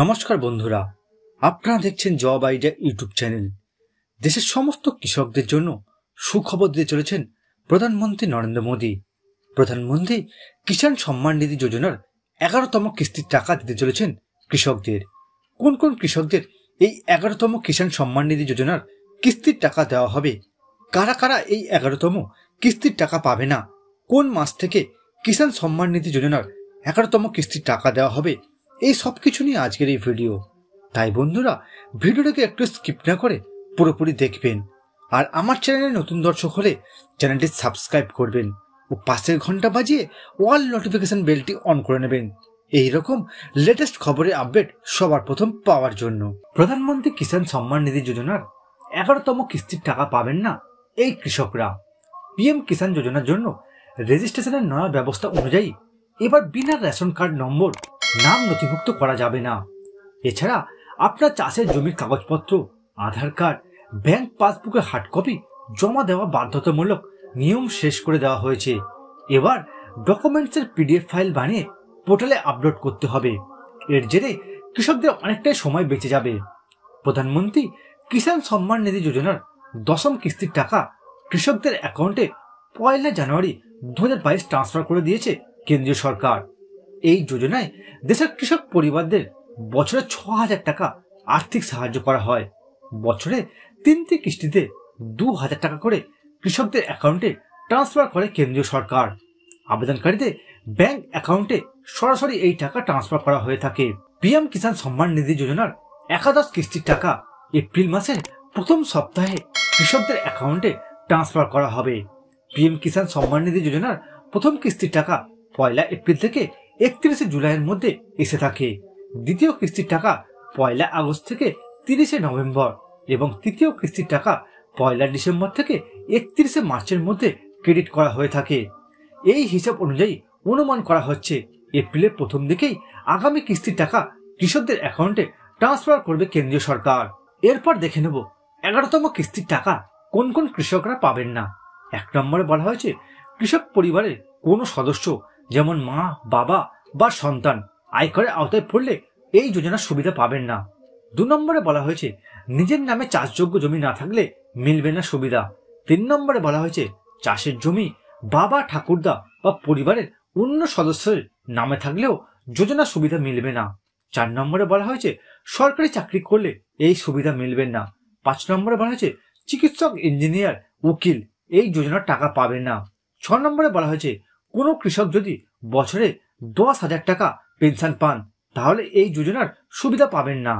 নমস্কার বন্ধুরা আপনারা দেখছেন জব আইডিয়া ইউটিউব চ্যানেল দেশের সমস্ত কৃষকদের জন্য সুখবর দিতে চলেছেন প্রধানমন্ত্রী নরেন্দ্র মোদী প্রধানমন্ত্রী কিষাণ সম্মান নিধি যোজনার এগারোতম কিস্তির টাকা দিতে চলেছেন কৃষকদের কোন কোন কৃষকদের এই এগারোতম কিষাণ সম্মান নিধি যোজনার কিস্তির টাকা দেওয়া হবে কারা কারা এই এগারোতম কিস্তির টাকা পাবে না কোন মাস থেকে কিষাণ সম্মান নিধি যোজনার এগারোতম কিস্তির টাকা দেওয়া হবে এই সব কিছু নিয়ে আজকের এই ভিডিও তাই বন্ধুরা ভিডিওটাকে একটু স্কিপ না করে পুরোপুরি দেখবেন আর আমার চ্যানেলে নতুন দর্শক হলে চ্যানেলটি সাবস্ক্রাইব করবেন ও পাশের ঘন্টা বাজিয়ে অল নোটিফিকেশন বেলটি অন করে নেবেন এই রকম লেটেস্ট খবরের আপডেট সবার প্রথম পাওয়ার জন্য প্রধানমন্ত্রী কিষাণ সম্মান নিধি যোজনার এগারোতম কিস্তির টাকা পাবেন না এই কৃষকরা পিএম কিষাণ যোজনার জন্য রেজিস্ট্রেশনের নয়া ব্যবস্থা অনুযায়ী এবার বিনা রেশন কার্ড নম্বর নাম নথিভুক্ত করা যাবে না এছাড়া আপনার চাষের জমির কাগজপত্র আধার কার্ড ব্যাংক পাসবুকের হার্ড কপি জমা দেওয়া বাধ্যতামূলক নিয়ম শেষ করে দেওয়া হয়েছে এবার ডকুমেন্টসের পিডিএফ ফাইল বানিয়ে পোর্টালে আপলোড করতে হবে এর জেরে কৃষকদের অনেকটাই সময় বেঁচে যাবে প্রধানমন্ত্রী কিষাণ সম্মান নিধি যোজনার দশম কিস্তির টাকা কৃষকদের অ্যাকাউন্টে পয়লা জানুয়ারি দু ট্রান্সফার করে দিয়েছে কেন্দ্রীয় সরকার এই যোজনায় দেশের কৃষক পরিবারদের বছরে ছ হাজার টাকা আর্থিক সাহায্য করা হয় বছরে তিনটি কিস্তিতে দু হাজার টাকা করে কৃষকদের অ্যাকাউন্টে ট্রান্সফার করে কেন্দ্রীয় সরকার আবেদনকারীদের ব্যাংক অ্যাকাউন্টে সরাসরি এই টাকা ট্রান্সফার করা হয়ে থাকে পিএম কিষাণ সম্মান নিধি যোজনার একাদশ কিস্তির টাকা এপ্রিল মাসের প্রথম সপ্তাহে কৃষকদের অ্যাকাউন্টে ট্রান্সফার করা হবে পিএম কিষাণ সম্মান নিধি যোজনার প্রথম কিস্তির টাকা পয়লা এপ্রিল থেকে একত্রিশে জুলাইয়ের মধ্যে এসে থাকে দ্বিতীয় কিস্তির টাকা পয়লা আগস্ট থেকে তিরিশে নভেম্বর এবং তৃতীয় কিস্তির টাকা পয়লা ডিসেম্বর থেকে একত্রিশে মার্চের মধ্যে ক্রেডিট করা হয়ে থাকে এই হিসাব অনুযায়ী অনুমান করা হচ্ছে এপ্রিলের প্রথম দিকেই আগামী কিস্তির টাকা কৃষকদের অ্যাকাউন্টে ট্রান্সফার করবে কেন্দ্রীয় সরকার এরপর দেখে নেব এগারোতম কিস্তির টাকা কোন কোন কৃষকরা পাবেন না এক নম্বরে বলা হয়েছে কৃষক পরিবারের কোনো সদস্য যেমন মা বাবা বা সন্তান আয়করের আওতায় পড়লে এই যোজনার সুবিধা পাবেন না দু নম্বরে বলা হয়েছে নিজের নামে চাষযোগ্য জমি না থাকলে মিলবে না সুবিধা তিন নম্বরে বলা হয়েছে চাষের জমি বাবা ঠাকুরদা বা পরিবারের অন্য সদস্যের নামে থাকলেও যোজনা সুবিধা মিলবে না চার নম্বরে বলা হয়েছে সরকারি চাকরি করলে এই সুবিধা মিলবে না পাঁচ নম্বরে বলা হয়েছে চিকিৎসক ইঞ্জিনিয়ার উকিল এই যোজনার টাকা পাবে না ছ নম্বরে বলা হয়েছে কোনো কৃষক যদি বছরে দশ হাজার টাকা পেনশন পান তাহলে এই যোজনার সুবিধা পাবেন না